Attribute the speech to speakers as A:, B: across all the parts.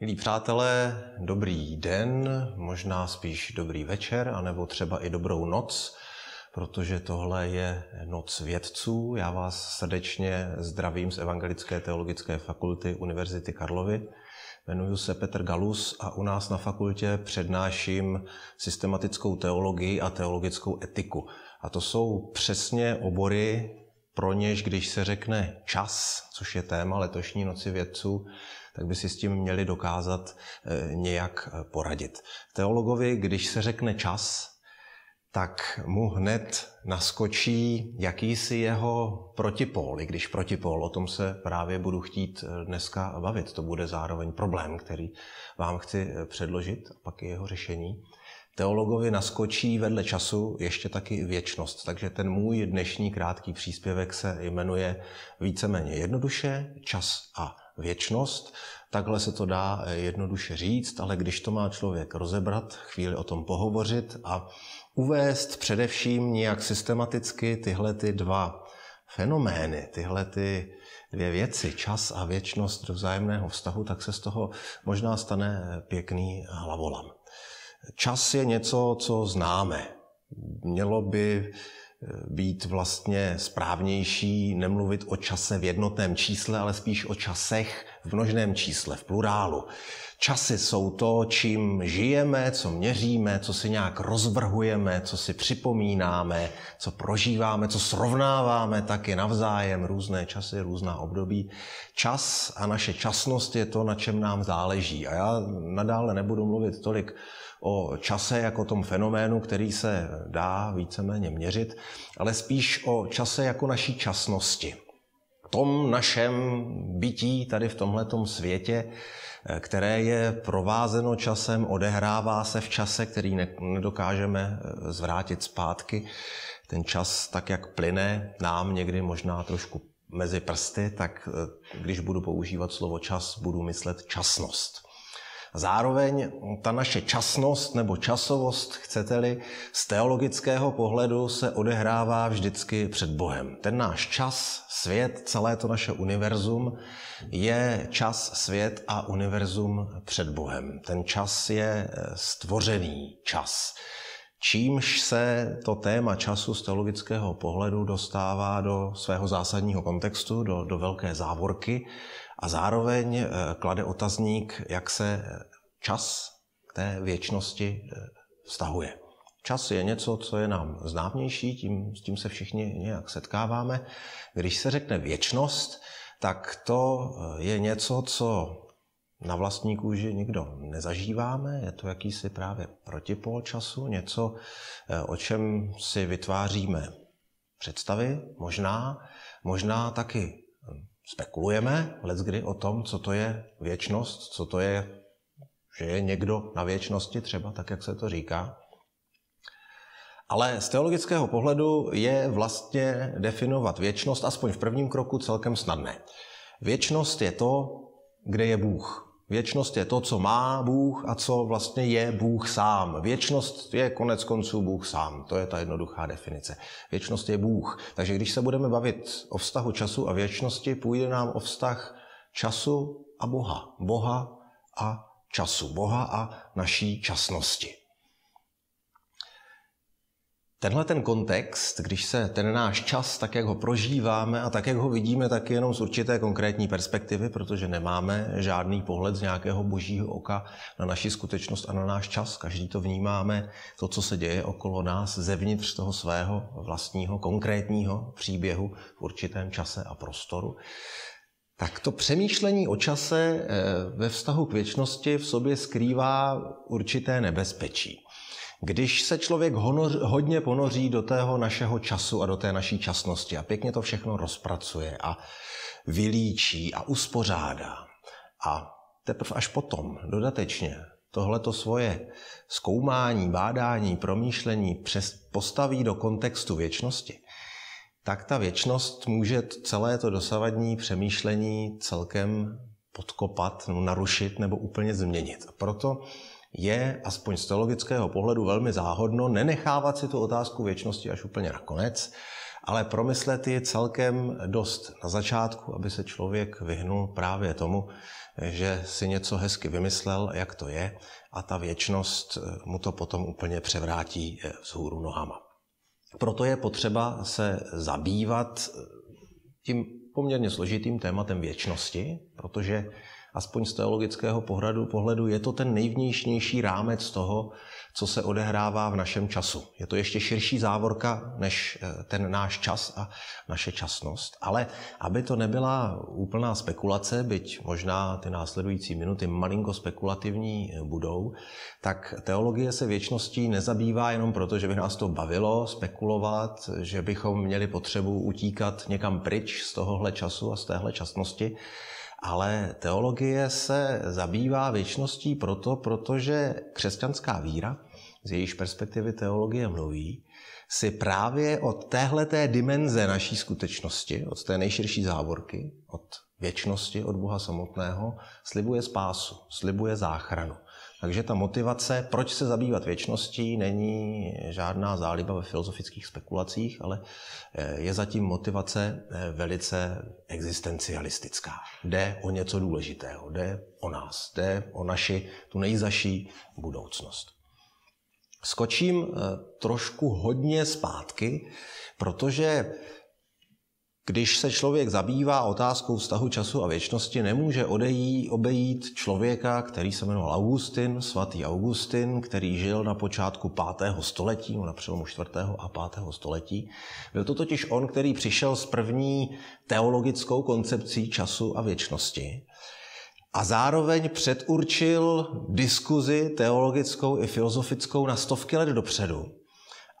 A: Milí přátelé, dobrý den, možná spíš dobrý večer, anebo třeba i dobrou noc, protože tohle je Noc vědců. Já vás srdečně zdravím z Evangelické teologické fakulty Univerzity Karlovy. Jmenuji se Petr Galus a u nás na fakultě přednáším systematickou teologii a teologickou etiku. A to jsou přesně obory, pro něž, když se řekne čas, což je téma letošní noci vědců, tak by si s tím měli dokázat eh, nějak eh, poradit. Teologovi, když se řekne čas, tak mu hned naskočí jakýsi jeho protipól, i když protipól, o tom se právě budu chtít eh, dneska bavit. To bude zároveň problém, který vám chci předložit, a pak jeho řešení. Teologovi naskočí vedle času ještě taky věčnost, takže ten můj dnešní krátký příspěvek se jmenuje víceméně jednoduše čas a věčnost. Takhle se to dá eh, jednoduše říct, ale když to má člověk rozebrat, chvíli o tom pohovořit a uvést především nějak systematicky tyhle ty dva fenomény, tyhle ty dvě věci, čas a věčnost do vzájemného vztahu, tak se z toho možná stane eh, pěkný hlavolam. Čas je něco, co známe. Mělo by být vlastně správnější, nemluvit o čase v jednotném čísle, ale spíš o časech v množném čísle, v plurálu. Časy jsou to, čím žijeme, co měříme, co si nějak rozvrhujeme, co si připomínáme, co prožíváme, co srovnáváme taky navzájem, různé časy, různá období. Čas a naše časnost je to, na čem nám záleží. A já nadále nebudu mluvit tolik o čase jako tom fenoménu, který se dá víceméně měřit, ale spíš o čase jako naší časnosti tom našem bytí tady v tomhletom světě, eh, které je provázeno časem, odehrává se v čase, který ne, nedokážeme eh, zvrátit zpátky. Ten čas tak, jak plyne, nám někdy možná trošku mezi prsty, tak eh, když budu používat slovo čas, budu myslet časnost. Zároveň ta naše časnost nebo časovost, chcete-li, z teologického pohledu se odehrává vždycky před Bohem. Ten náš čas, svět, celé to naše univerzum je čas, svět a univerzum před Bohem. Ten čas je eh, stvořený čas. Čímž se to téma času z teologického pohledu dostává do svého zásadního kontextu, do, do velké závorky a zároveň eh, klade otazník, jak se čas k té věčnosti eh, vztahuje. Čas je něco, co je nám známější, tím, s tím se všichni nějak setkáváme. Když se řekne věčnost, tak to eh, je něco, co na vlastní kůži nikdo nezažíváme, je to jakýsi právě protipol času, něco, eh, o čem si vytváříme představy, možná, možná taky hm, spekulujeme, let's o tom, co to je věčnost, co to je, že je někdo na věčnosti třeba, tak jak se to říká. Ale z teologického pohledu je vlastně definovat věčnost, aspoň v prvním kroku, celkem snadné. Věčnost je to, kde je Bůh. Věčnost je to, co má Bůh a co vlastně je Bůh sám. Věčnost je konec konců Bůh sám. To je ta jednoduchá definice. Věčnost je Bůh. Takže když se budeme bavit o vztahu času a věčnosti, půjde nám o vztah času a Boha. Boha a času. Boha a naší časnosti. Tenhle ten kontext, když se ten náš čas, tak jak ho prožíváme a tak jak ho vidíme, tak je jenom z určité konkrétní perspektivy, protože nemáme žádný pohled z nějakého božího oka na naši skutečnost a na náš čas. Každý to vnímáme, to, co se děje okolo nás, zevnitř toho svého vlastního konkrétního příběhu v určitém čase a prostoru. Tak to přemýšlení o čase eh, ve vztahu k věčnosti v sobě skrývá určité nebezpečí. Když se člověk honor, hodně ponoří do tého našeho času a do té naší časnosti a pěkně to všechno rozpracuje a vylíčí a uspořádá a teprve až potom dodatečně tohleto svoje zkoumání, bádání, promýšlení přes, postaví do kontextu věčnosti, tak ta věčnost může celé to dosavadní přemýšlení celkem podkopat, narušit nebo úplně změnit. A proto je, aspoň z teologického pohledu, velmi záhodno nenechávat si tu otázku věčnosti až úplně nakonec, ale promyslet je celkem dost na začátku, aby se člověk vyhnul právě tomu, že si něco hezky vymyslel, jak to je, a ta věčnost mu to potom úplně převrátí eh, vzhůru nohama. Proto je potřeba se zabývat eh, tím poměrně složitým tématem věčnosti, protože aspoň z teologického pohledu, pohledu, je to ten nejvnějšnější rámec toho, co se odehrává v našem času. Je to ještě širší závorka než eh, ten náš čas a naše časnost. Ale aby to nebyla úplná spekulace, byť možná ty následující minuty malinko spekulativní eh, budou, tak teologie se věčností nezabývá jenom proto, že by nás to bavilo spekulovat, že bychom měli potřebu utíkat někam pryč z tohohle času a z téhle časnosti, ale teologie se zabývá věčností proto, protože křesťanská víra, z jejíž perspektivy teologie mluví, si právě od téhleté dimenze naší skutečnosti, od té nejširší závorky, od věčnosti, od Boha samotného, slibuje spásu, slibuje záchranu. Takže ta motivace, proč se zabývat věčností, není žádná záliba ve filozofických spekulacích, ale eh, je zatím motivace eh, velice existencialistická. Jde o něco důležitého, jde o nás, jde o naši, tu nejzaší budoucnost. Skočím eh, trošku hodně zpátky, protože když se člověk zabývá otázkou vztahu času a věčnosti, nemůže odejít, obejít člověka, který se jmenoval Augustin, svatý Augustin, který žil na počátku 5. století, na přelomu 4. a 5. století. Byl to totiž on, který přišel s první teologickou koncepcí času a věčnosti a zároveň předurčil diskuzi teologickou i filozofickou na stovky let dopředu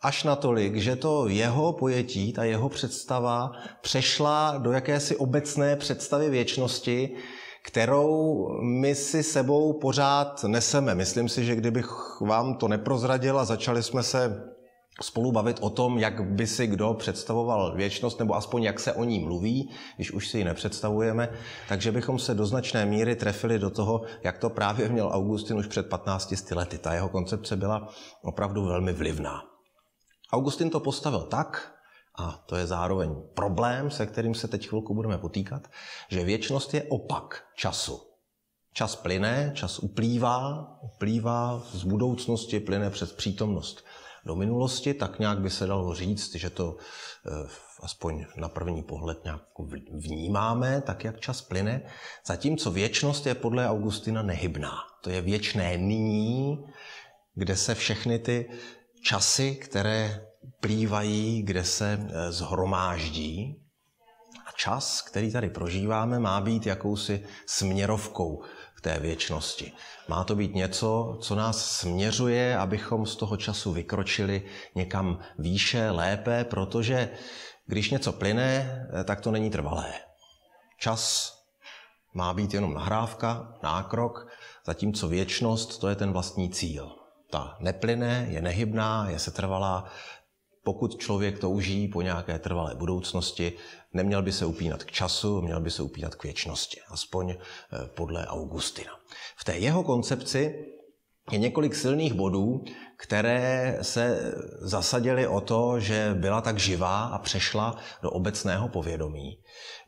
A: až natolik, že to jeho pojetí, ta jeho představa přešla do jakési obecné představy věčnosti, kterou my si sebou pořád neseme. Myslím si, že kdybych vám to neprozradil a začali jsme se spolu bavit o tom, jak by si kdo představoval věčnost, nebo aspoň jak se o ní mluví, když už si ji nepředstavujeme, takže bychom se do značné míry trefili do toho, jak to právě měl Augustin už před 15 lety. Ta jeho koncepce byla opravdu velmi vlivná. Augustin to postavil tak, a to je zároveň problém, se kterým se teď chvilku budeme potýkat, že věčnost je opak času. Čas plyne, čas uplývá, uplývá z budoucnosti, plyne přes přítomnost do minulosti, tak nějak by se dalo říct, že to eh, aspoň na první pohled nějak vnímáme, tak jak čas plyne, zatímco věčnost je podle Augustina nehybná. To je věčné nyní, kde se všechny ty časy, které plývají, kde se eh, zhromáždí. A čas, který tady prožíváme, má být jakousi směrovkou k té věčnosti. Má to být něco, co nás směřuje, abychom z toho času vykročili někam výše, lépe, protože když něco plyne, eh, tak to není trvalé. Čas má být jenom nahrávka, nákrok, zatímco věčnost to je ten vlastní cíl ta neplyne, je nehybná, je setrvalá. Pokud člověk touží po nějaké trvalé budoucnosti, neměl by se upínat k času, měl by se upínat k věčnosti, aspoň eh, podle Augustina. V té jeho koncepci je několik silných bodů, které se zasadily o to, že byla tak živá a přešla do obecného povědomí.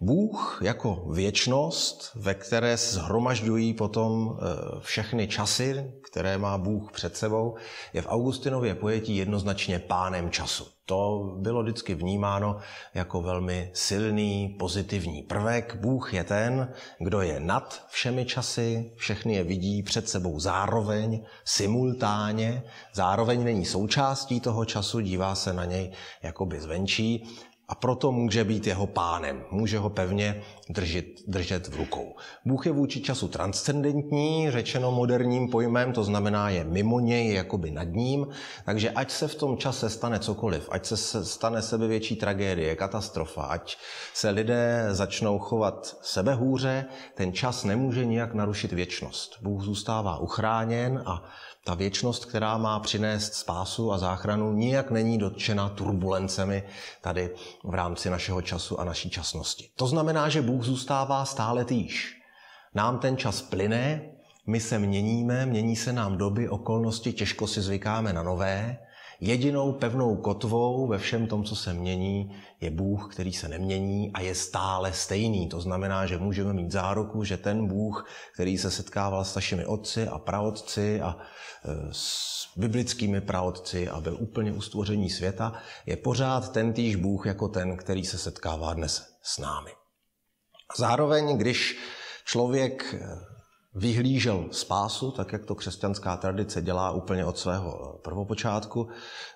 A: Bůh jako věčnost, ve které se zhromažďují potom e, všechny časy, které má Bůh před sebou, je v Augustinově pojetí jednoznačně pánem času. To bylo vždycky vnímáno jako velmi silný pozitivní prvek. Bůh je ten, kdo je nad všemi časy, všechny je vidí před sebou zároveň, simultánně, zároveň není součástí toho času, dívá se na něj jakoby zvenčí a proto může být jeho pánem, může ho pevně držet, držet v rukou. Bůh je vůči času transcendentní, řečeno moderním pojmem, to znamená je mimo něj, jakoby nad ním, takže ať se v tom čase stane cokoliv, ať se stane sebevětší tragédie, katastrofa, ať se lidé začnou chovat sebehůře, ten čas nemůže nijak narušit věčnost. Bůh zůstává uchráněn a ta věčnost, která má přinést spásu a záchranu, nijak není dotčena turbulencemi tady v rámci našeho času a naší časnosti. To znamená, že Bůh zůstává stále týž. Nám ten čas plyne, my se měníme, mění se nám doby, okolnosti, těžko si zvykáme na nové, Jedinou pevnou kotvou ve všem tom, co se mění, je Bůh, který se nemění a je stále stejný. To znamená, že můžeme mít záruku, že ten Bůh, který se setkával s našimi otci a praotci a e, s biblickými praotci a byl úplně u stvoření světa, je pořád ten týž Bůh jako ten, který se setkává dnes s námi. Zároveň, když člověk e, vyhlížel spásu, tak jak to křesťanská tradice dělá úplně od svého prvopočátku,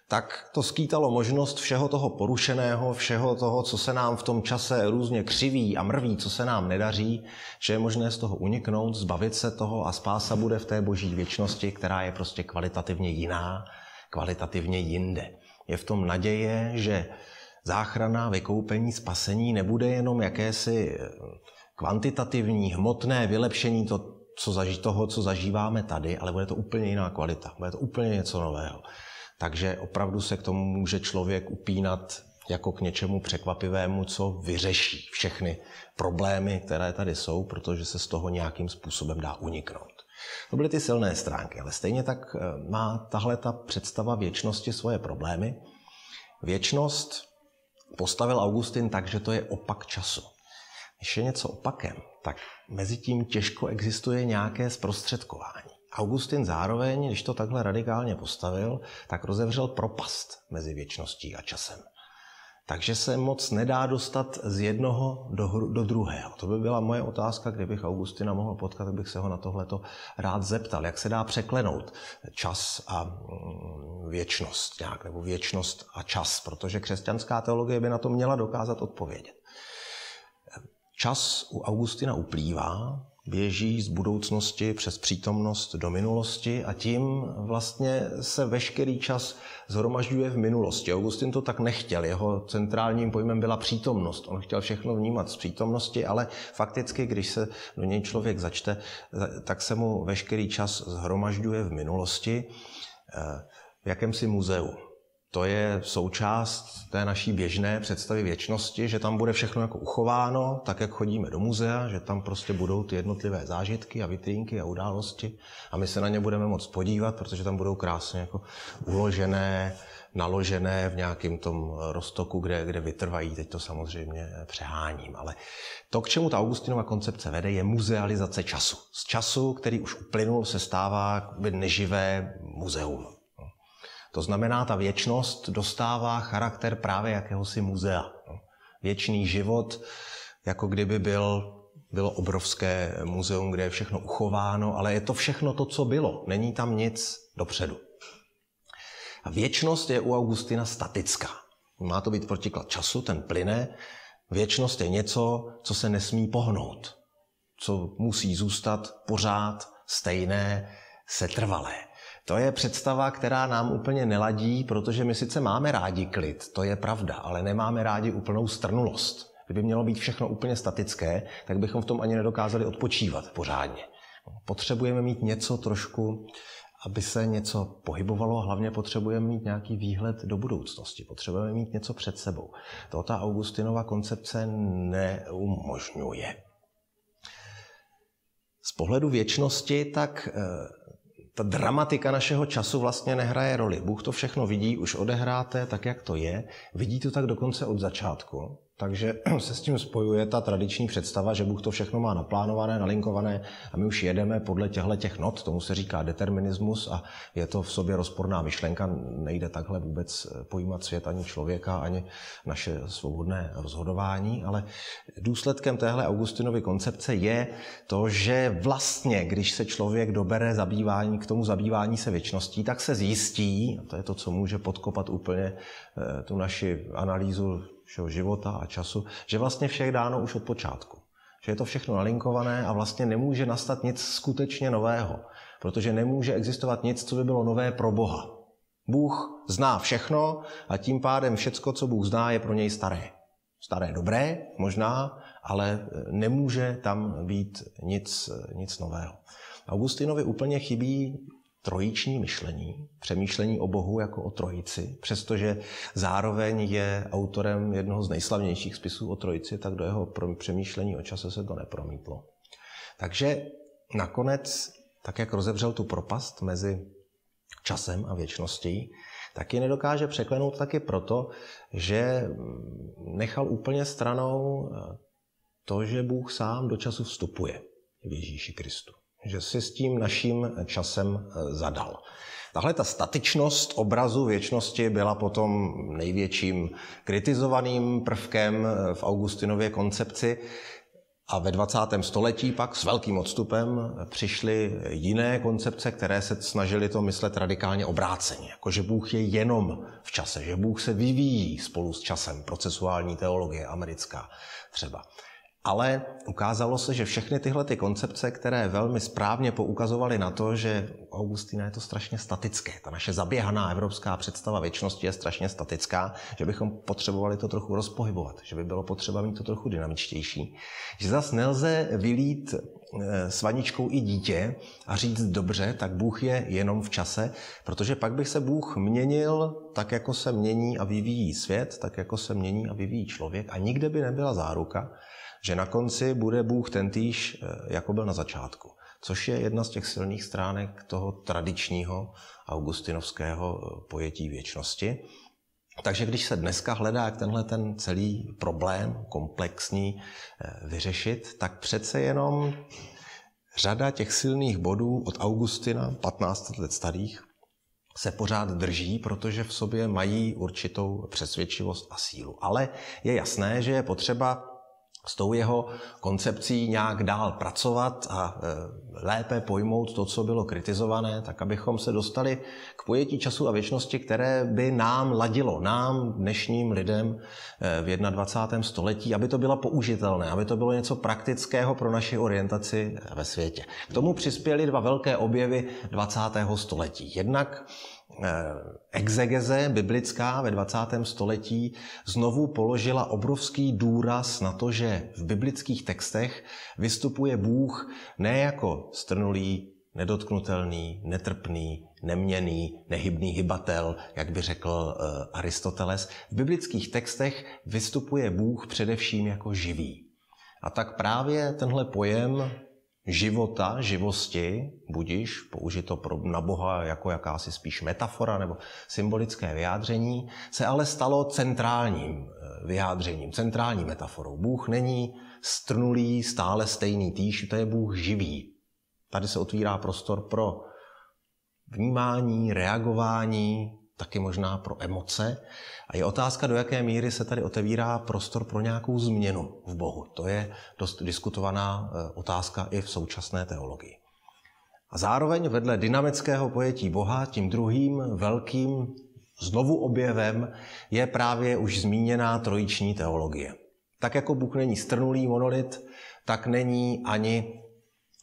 A: tak to skýtalo možnost všeho toho porušeného, všeho toho, co se nám v tom čase různě křiví a mrví, co se nám nedaří, že je možné z toho uniknout, zbavit se toho a spása bude v té boží věčnosti, která je prostě kvalitativně jiná, kvalitativně jinde. Je v tom naděje, že záchrana, vykoupení, spasení nebude jenom jakési kvantitativní, hmotné vylepšení to, co zaží, toho, co zažíváme tady, ale bude to úplně jiná kvalita, bude to úplně něco nového. Takže opravdu se k tomu může člověk upínat jako k něčemu překvapivému, co vyřeší všechny problémy, které tady jsou, protože se z toho nějakým způsobem dá uniknout. To byly ty silné stránky, ale stejně tak eh, má tahle ta představa věčnosti svoje problémy. Věčnost postavil Augustin tak, že to je opak času. Když je něco opakem, tak mezi tím těžko existuje nějaké zprostředkování. Augustin zároveň, když to takhle radikálně postavil, tak rozevřel propast mezi věčností a časem. Takže se moc nedá dostat z jednoho do, do druhého. To by byla moje otázka, kdybych Augustina mohl potkat, bych se ho na tohleto rád zeptal. Jak se dá překlenout čas a mm, věčnost nějak, nebo věčnost a čas, protože křesťanská teologie by na to měla dokázat odpovědět. Čas u Augustina uplývá, běží z budoucnosti přes přítomnost do minulosti a tím vlastně se veškerý čas zhromažďuje v minulosti. Augustin to tak nechtěl, jeho centrálním pojmem byla přítomnost. On chtěl všechno vnímat z přítomnosti, ale fakticky, když se do něj člověk začte, tak se mu veškerý čas zhromažďuje v minulosti eh, v jakémsi muzeu to je součást té naší běžné představy věčnosti, že tam bude všechno jako uchováno, tak jak chodíme do muzea, že tam prostě budou ty jednotlivé zážitky a vitrínky a události a my se na ně budeme moc podívat, protože tam budou krásně jako uložené, naložené v nějakém tom roztoku, kde, kde vytrvají. Teď to samozřejmě přeháním, ale to, k čemu ta Augustinova koncepce vede, je muzealizace času. Z času, který už uplynul, se stává neživé muzeum. To znamená, ta věčnost dostává charakter právě jakéhosi muzea. Věčný život, jako kdyby byl, bylo obrovské muzeum, kde je všechno uchováno, ale je to všechno to, co bylo. Není tam nic dopředu. A věčnost je u Augustina statická. Má to být protiklad času, ten plyne. Věčnost je něco, co se nesmí pohnout, co musí zůstat pořád stejné, setrvalé. To je představa, která nám úplně neladí, protože my sice máme rádi klid, to je pravda, ale nemáme rádi úplnou strnulost. Kdyby mělo být všechno úplně statické, tak bychom v tom ani nedokázali odpočívat pořádně. Potřebujeme mít něco trošku, aby se něco pohybovalo, hlavně potřebujeme mít nějaký výhled do budoucnosti, potřebujeme mít něco před sebou. To ta Augustinova koncepce neumožňuje. Z pohledu věčnosti tak eh, ta dramatika našeho času vlastně nehraje roli. Bůh to všechno vidí, už odehráte tak, jak to je. Vidí to tak dokonce od začátku. Takže se s tím spojuje ta tradiční představa, že Bůh to všechno má naplánované, nalinkované a my už jedeme podle těchto těch not, tomu se říká determinismus a je to v sobě rozporná myšlenka, nejde takhle vůbec eh, pojímat svět ani člověka, ani naše svobodné rozhodování, ale důsledkem téhle Augustinovy koncepce je to, že vlastně, když se člověk dobere zabývání, k tomu zabývání se věčností, tak se zjistí, a to je to, co může podkopat úplně eh, tu naši analýzu všeho života a času, že vlastně vše je dáno už od počátku. Že je to všechno nalinkované a vlastně nemůže nastat nic skutečně nového, protože nemůže existovat nic, co by bylo nové pro Boha. Bůh zná všechno a tím pádem všecko, co Bůh zná, je pro něj staré. Staré dobré, možná, ale eh, nemůže tam být nic, eh, nic nového. Augustinovi úplně chybí trojiční myšlení, přemýšlení o Bohu jako o trojici, přestože zároveň je autorem jednoho z nejslavnějších spisů o trojici, tak do jeho přemýšlení o čase se to nepromítlo. Takže nakonec, tak jak rozevřel tu propast mezi časem a věčností, tak ji nedokáže překlenout taky proto, že nechal úplně stranou to, že Bůh sám do času vstupuje v Ježíši Kristu že si s tím naším časem eh, zadal. Tahle ta statičnost obrazu věčnosti byla potom největším kritizovaným prvkem eh, v Augustinově koncepci. A ve 20. století pak s velkým odstupem eh, přišly jiné koncepce, které se snažily to myslet radikálně obráceně. Jako, že Bůh je jenom v čase, že Bůh se vyvíjí spolu s časem, procesuální teologie americká třeba. Ale ukázalo se, že všechny tyhle ty koncepce, které velmi správně poukazovaly na to, že Augustína je to strašně statické, ta naše zaběhaná evropská představa věčnosti je strašně statická, že bychom potřebovali to trochu rozpohybovat, že by bylo potřeba mít to trochu dynamičtější, že zas nelze vylít eh, s vaničkou i dítě a říct dobře, tak Bůh je jenom v čase, protože pak by se Bůh měnil tak, jako se mění a vyvíjí svět, tak, jako se mění a vyvíjí člověk a nikde by nebyla záruka, že na konci bude Bůh tentýž, eh, jako byl na začátku. Což je jedna z těch silných stránek toho tradičního augustinovského eh, pojetí věčnosti. Takže když se dneska hledá, jak tenhle ten celý problém komplexní eh, vyřešit, tak přece jenom řada těch silných bodů od Augustina, 15 let starých, se pořád drží, protože v sobě mají určitou přesvědčivost a sílu. Ale je jasné, že je potřeba s tou jeho koncepcí nějak dál pracovat a e, lépe pojmout to, co bylo kritizované, tak abychom se dostali k pojetí času a věčnosti, které by nám ladilo, nám, dnešním lidem e, v 21. století, aby to bylo použitelné, aby to bylo něco praktického pro naši orientaci ve světě. K tomu přispěly dva velké objevy 20. století. Jednak Eh, exegeze biblická ve 20. století znovu položila obrovský důraz na to, že v biblických textech vystupuje Bůh ne jako strnulý, nedotknutelný, netrpný, neměný, nehybný hybatel, jak by řekl eh, Aristoteles. V biblických textech vystupuje Bůh především jako živý. A tak právě tenhle pojem života, živosti, budíš, použito pro, na Boha jako jakási spíš metafora nebo symbolické vyjádření, se ale stalo centrálním eh, vyjádřením, centrální metaforou. Bůh není strnulý, stále stejný týž, to je Bůh živý. Tady se otvírá prostor pro vnímání, reagování, taky možná pro emoce. A je otázka, do jaké míry se tady otevírá prostor pro nějakou změnu v Bohu. To je dost diskutovaná eh, otázka i v současné teologii. A zároveň vedle dynamického pojetí Boha tím druhým velkým znovu objevem je právě už zmíněná trojiční teologie. Tak jako Bůh není strnulý monolit, tak není ani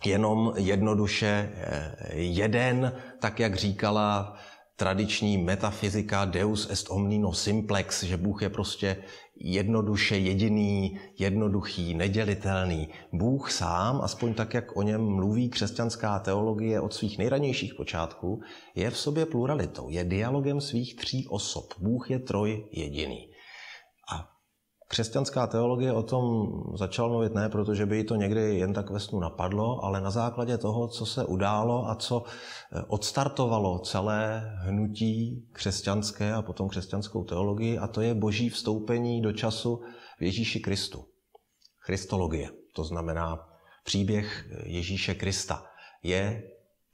A: jenom jednoduše eh, jeden, tak jak říkala tradiční metafyzika deus est omnino simplex, že Bůh je prostě jednoduše jediný, jednoduchý, nedělitelný. Bůh sám, aspoň tak, jak o něm mluví křesťanská teologie od svých nejranějších počátků, je v sobě pluralitou, je dialogem svých tří osob. Bůh je troj jediný. Křesťanská teologie o tom začal mluvit ne, protože by jí to někdy jen tak ve snu napadlo, ale na základě toho, co se událo a co eh, odstartovalo celé hnutí křesťanské a potom křesťanskou teologii, a to je boží vstoupení do času v Ježíši Kristu. Christologie, to znamená příběh Ježíše Krista, je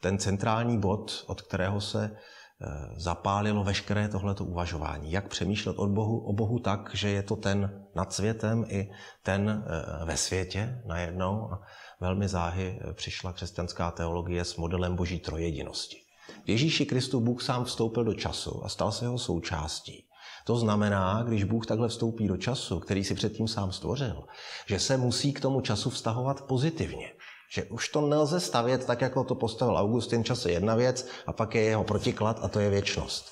A: ten centrální bod, od kterého se Eh, zapálilo veškeré tohleto uvažování. Jak přemýšlet o Bohu, o Bohu tak, že je to ten nad světem i ten eh, ve světě najednou. A velmi záhy eh, přišla křesťanská teologie s modelem boží trojedinosti. Ježíši Kristu Bůh sám vstoupil do času a stal se jeho součástí. To znamená, když Bůh takhle vstoupí do času, který si předtím sám stvořil, že se musí k tomu času vztahovat pozitivně. Že už to nelze stavět tak, jako to postavil Augustin, čas je jedna věc a pak je jeho protiklad a to je věčnost.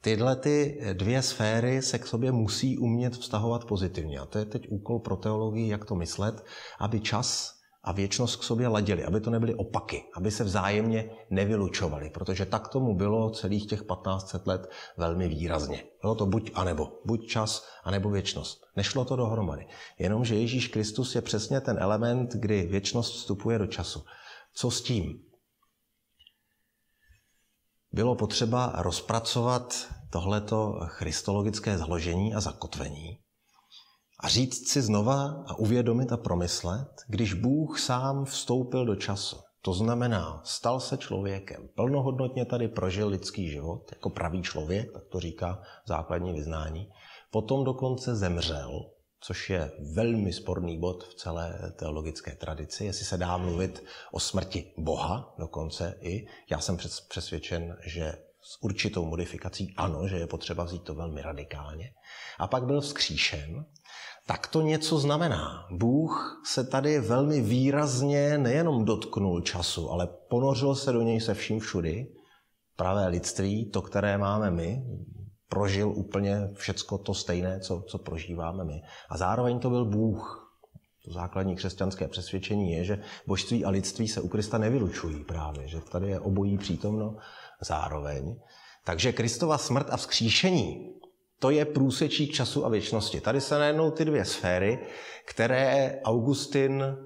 A: Tyhle ty dvě sféry se k sobě musí umět vztahovat pozitivně. A to je teď úkol pro teologii, jak to myslet, aby čas a věčnost k sobě ladili, aby to nebyly opaky, aby se vzájemně nevylučovali, protože tak tomu bylo celých těch 1500 let velmi výrazně. Bylo to buď a nebo, buď čas a nebo věčnost. Nešlo to dohromady. Jenomže Ježíš Kristus je přesně ten element, kdy věčnost vstupuje do času. Co s tím? Bylo potřeba rozpracovat tohleto christologické zložení a zakotvení, a říct si znova a uvědomit a promyslet, když Bůh sám vstoupil do času. To znamená, stal se člověkem, plnohodnotně tady prožil lidský život, jako pravý člověk, tak to říká základní vyznání. Potom dokonce zemřel, což je velmi sporný bod v celé teologické tradici, jestli se dá mluvit o smrti Boha dokonce i. Já jsem přesvědčen, že s určitou modifikací ano, že je potřeba vzít to velmi radikálně. A pak byl vzkříšen tak to něco znamená. Bůh se tady velmi výrazně nejenom dotknul času, ale ponořil se do něj se vším všudy. Pravé lidství, to, které máme my, prožil úplně všecko to stejné, co, co prožíváme my. A zároveň to byl Bůh. To základní křesťanské přesvědčení je, že božství a lidství se u Krista nevylučují právě, že tady je obojí přítomno zároveň. Takže Kristova smrt a vzkříšení to je průsečí času a věčnosti. Tady se najednou ty dvě sféry, které Augustin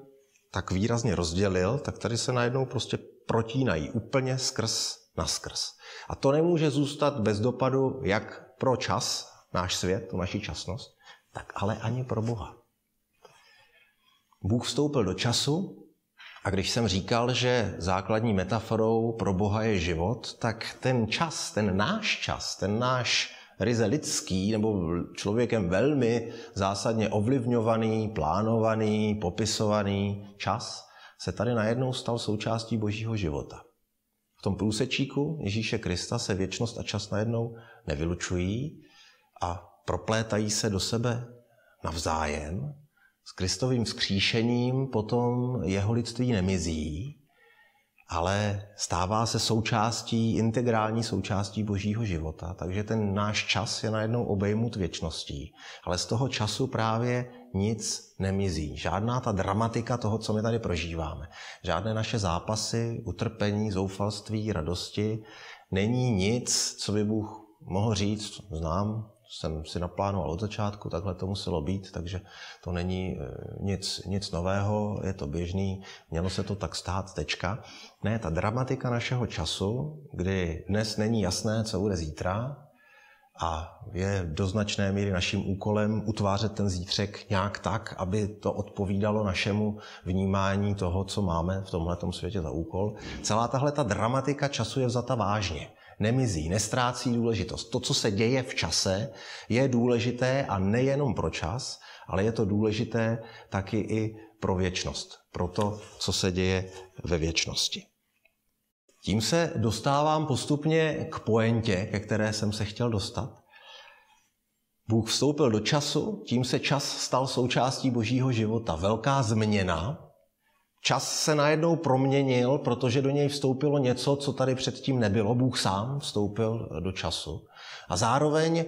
A: tak výrazně rozdělil, tak tady se najednou prostě protínají úplně skrz na skrz. A to nemůže zůstat bez dopadu jak pro čas, náš svět, tu naši časnost, tak ale ani pro Boha. Bůh vstoupil do času a když jsem říkal, že základní metaforou pro Boha je život, tak ten čas, ten náš čas, ten náš ryze lidský nebo člověkem velmi zásadně ovlivňovaný, plánovaný, popisovaný čas se tady najednou stal součástí božího života. V tom průsečíku Ježíše Krista se věčnost a čas najednou nevylučují a proplétají se do sebe navzájem. S Kristovým vzkříšením potom jeho lidství nemizí, ale stává se součástí, integrální součástí božího života, takže ten náš čas je najednou obejmut věčností. Ale z toho času právě nic nemizí. Žádná ta dramatika toho, co my tady prožíváme. Žádné naše zápasy, utrpení, zoufalství, radosti. Není nic, co by Bůh mohl říct, znám jsem si naplánoval od začátku, takhle to muselo být, takže to není eh, nic, nic nového, je to běžný, mělo se to tak stát, tečka. Ne, ta dramatika našeho času, kdy dnes není jasné, co bude zítra, a je do značné míry naším úkolem utvářet ten zítřek nějak tak, aby to odpovídalo našemu vnímání toho, co máme v tomhle světě za úkol. Celá tahle ta dramatika času je vzata vážně nemizí, nestrácí důležitost. To, co se děje v čase, je důležité a nejenom pro čas, ale je to důležité taky i pro věčnost, pro to, co se děje ve věčnosti. Tím se dostávám postupně k poentě, ke které jsem se chtěl dostat. Bůh vstoupil do času, tím se čas stal součástí božího života. Velká změna, Čas se najednou proměnil, protože do něj vstoupilo něco, co tady předtím nebylo. Bůh sám vstoupil do času. A zároveň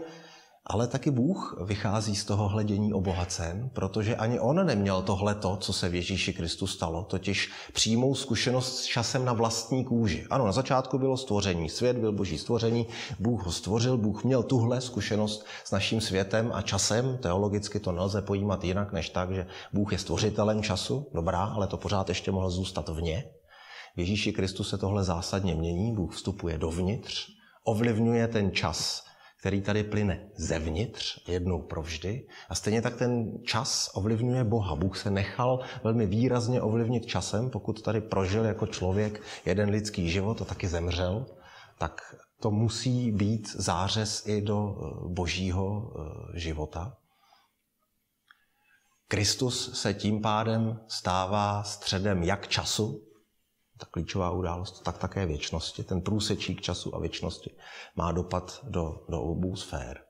A: ale taky Bůh vychází z toho hledění obohacen, protože ani on neměl tohle to, co se v Ježíši Kristu stalo, totiž přímou zkušenost s časem na vlastní kůži. Ano, na začátku bylo stvoření, svět byl boží stvoření, Bůh ho stvořil, Bůh měl tuhle zkušenost s naším světem a časem. Teologicky to nelze pojímat jinak než tak, že Bůh je stvořitelem času, dobrá, ale to pořád ještě mohlo zůstat vně. V Ježíši Kristu se tohle zásadně mění, Bůh vstupuje dovnitř, ovlivňuje ten čas který tady plyne zevnitř, jednou provždy. A stejně tak ten čas ovlivňuje Boha. Bůh se nechal velmi výrazně ovlivnit časem, pokud tady prožil jako člověk jeden lidský život a taky zemřel, tak to musí být zářez i do eh, božího eh, života. Kristus se tím pádem stává středem jak času, ta klíčová událost, tak také věčnosti. Ten průsečík času a věčnosti má dopad do, do obou sfér.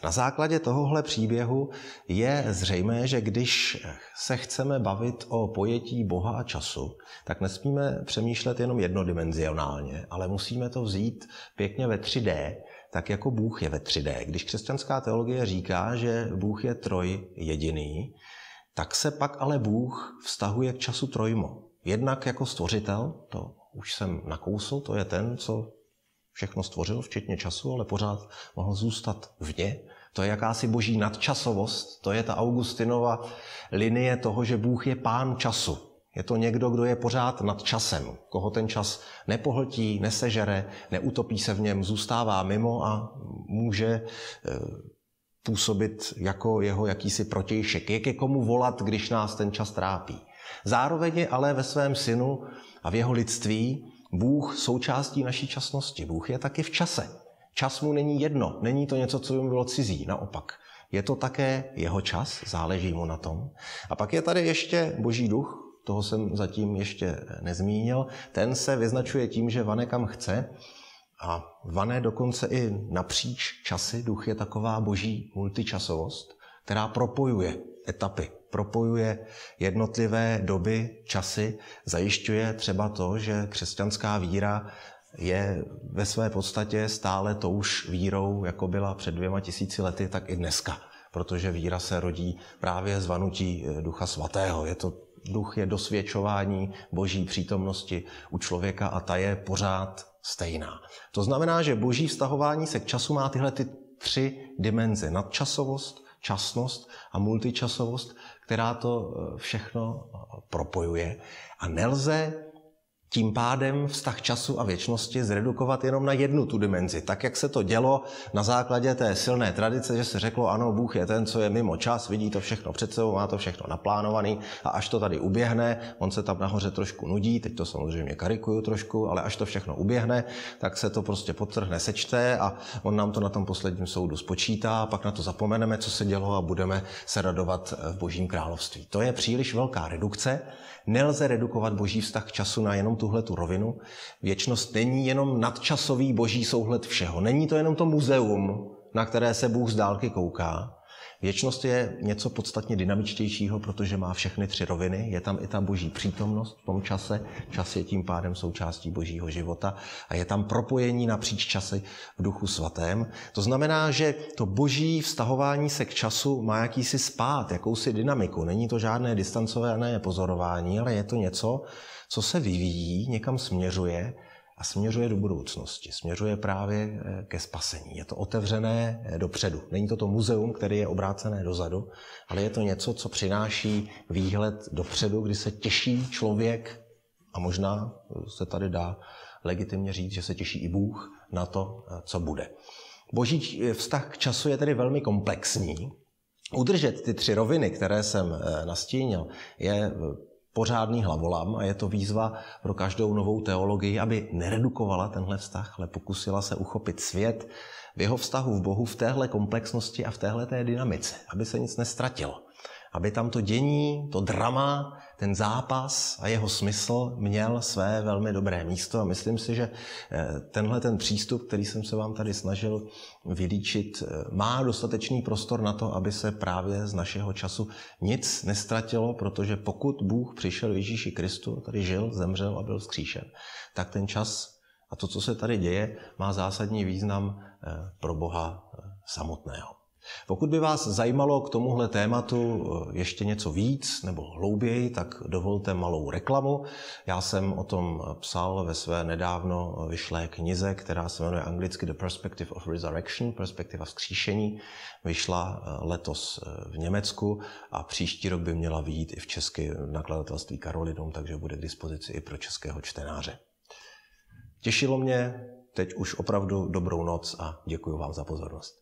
A: A na základě tohohle příběhu je zřejmé, že když se chceme bavit o pojetí Boha a času, tak nesmíme přemýšlet jenom jednodimenzionálně, ale musíme to vzít pěkně ve 3D, tak jako Bůh je ve 3D. Když křesťanská teologie říká, že Bůh je troj jediný, tak se pak ale Bůh vztahuje k času trojmo. Jednak jako stvořitel, to už jsem nakousl, to je ten, co všechno stvořil, včetně času, ale pořád mohl zůstat vně. To je jakási boží nadčasovost, to je ta Augustinova linie toho, že Bůh je pán času. Je to někdo, kdo je pořád nad časem, koho ten čas nepohltí, nesežere, neutopí se v něm, zůstává mimo a může eh, působit jako jeho jakýsi protějšek. Jak je komu volat, když nás ten čas trápí? Zároveň je ale ve svém synu a v jeho lidství Bůh součástí naší časnosti. Bůh je taky v čase. Čas mu není jedno, není to něco, co by mu bylo cizí, naopak. Je to také jeho čas, záleží mu na tom. A pak je tady ještě Boží duch, toho jsem zatím ještě nezmínil. Ten se vyznačuje tím, že vane kam chce a vane dokonce i napříč časy. Duch je taková boží multičasovost která propojuje etapy, propojuje jednotlivé doby, časy, zajišťuje třeba to, že křesťanská víra je ve své podstatě stále to už vírou, jako byla před dvěma tisíci lety, tak i dneska. Protože víra se rodí právě z vanutí eh, Ducha Svatého. Je to duch je dosvědčování boží přítomnosti u člověka a ta je pořád stejná. To znamená, že boží vztahování se k času má tyhle ty tři dimenze. Nadčasovost, časnost a multičasovost, která to eh, všechno eh, propojuje. A nelze tím pádem vztah času a věčnosti zredukovat jenom na jednu tu dimenzi, tak jak se to dělo na základě té silné tradice, že se řeklo, ano, Bůh je ten, co je mimo čas, vidí to všechno před sebou, má to všechno naplánovaný a až to tady uběhne, on se tam nahoře trošku nudí, teď to samozřejmě karikuju trošku, ale až to všechno uběhne, tak se to prostě potrhne, sečte a on nám to na tom posledním soudu spočítá, pak na to zapomeneme, co se dělo a budeme se radovat eh, v božím království. To je příliš velká redukce, nelze redukovat boží vztah času na jenom tuhle tu rovinu. Věčnost není jenom nadčasový boží souhled všeho. Není to jenom to muzeum, na které se Bůh z dálky kouká, Věčnost je něco podstatně dynamičtějšího, protože má všechny tři roviny. Je tam i ta boží přítomnost v tom čase. Čas je tím pádem součástí božího života a je tam propojení napříč časy v duchu svatém. To znamená, že to boží vztahování se k času má jakýsi spát, jakousi dynamiku. Není to žádné distancované pozorování, ale je to něco, co se vyvíjí, někam směřuje a směřuje do budoucnosti, směřuje právě eh, ke spasení. Je to otevřené eh, dopředu. Není to to muzeum, které je obrácené dozadu, ale je to něco, co přináší výhled dopředu, kdy se těší člověk a možná se tady dá legitimně říct, že se těší i Bůh na to, eh, co bude. Boží vztah k času je tedy velmi komplexní. Udržet ty tři roviny, které jsem nastínil, je pořádný hlavolam a je to výzva pro každou novou teologii, aby neredukovala tenhle vztah, ale pokusila se uchopit svět v jeho vztahu v Bohu v téhle komplexnosti a v téhle té dynamice, aby se nic nestratilo aby tam to dění, to drama, ten zápas a jeho smysl měl své velmi dobré místo. A myslím si, že eh, tenhle ten přístup, který jsem se vám tady snažil vylíčit, eh, má dostatečný prostor na to, aby se právě z našeho času nic nestratilo, protože pokud Bůh přišel v Ježíši Kristu, tady žil, zemřel a byl zkříšen, tak ten čas a to, co se tady děje, má zásadní význam eh, pro Boha samotného. Pokud by vás zajímalo k tomuhle tématu eh, ještě něco víc nebo hlouběji, tak dovolte malou reklamu. Já jsem o tom psal ve své nedávno vyšlé knize, která se jmenuje anglicky The Perspective of Resurrection, perspektiva vzkříšení. Vyšla eh, letos eh, v Německu a příští rok by měla vyjít i v české nakladatelství Karolinum, takže bude k dispozici i pro českého čtenáře. Těšilo mě, teď už opravdu dobrou noc a děkuji vám za pozornost.